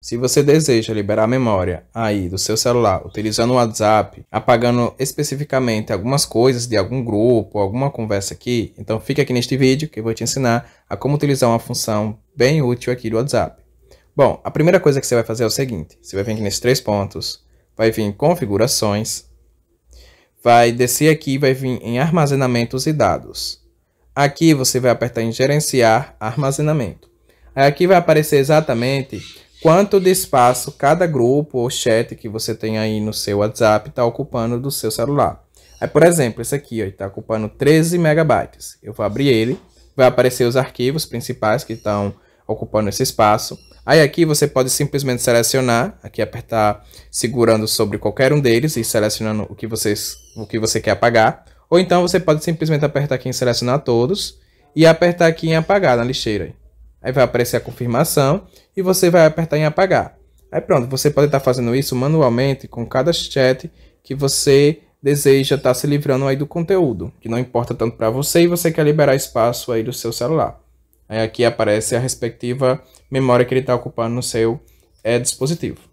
Se você deseja liberar a memória aí do seu celular utilizando o WhatsApp, apagando especificamente algumas coisas de algum grupo, alguma conversa aqui, então fica aqui neste vídeo que eu vou te ensinar a como utilizar uma função bem útil aqui do WhatsApp. Bom, a primeira coisa que você vai fazer é o seguinte, você vai vir aqui nesses três pontos, vai vir em configurações, vai descer aqui e vai vir em armazenamentos e dados. Aqui você vai apertar em gerenciar armazenamento. Aqui vai aparecer exatamente quanto de espaço cada grupo ou chat que você tem aí no seu WhatsApp está ocupando do seu celular. Aí, por exemplo, esse aqui está ocupando 13 megabytes. Eu vou abrir ele, vai aparecer os arquivos principais que estão ocupando esse espaço. Aí aqui você pode simplesmente selecionar, aqui apertar segurando sobre qualquer um deles e selecionando o que, vocês, o que você quer apagar. Ou então você pode simplesmente apertar aqui em selecionar todos e apertar aqui em apagar na lixeira. Aí vai aparecer a confirmação e você vai apertar em apagar. Aí pronto, você pode estar fazendo isso manualmente com cada chat que você deseja estar se livrando aí do conteúdo, que não importa tanto para você e você quer liberar espaço aí do seu celular. Aí aqui aparece a respectiva memória que ele está ocupando no seu é, dispositivo.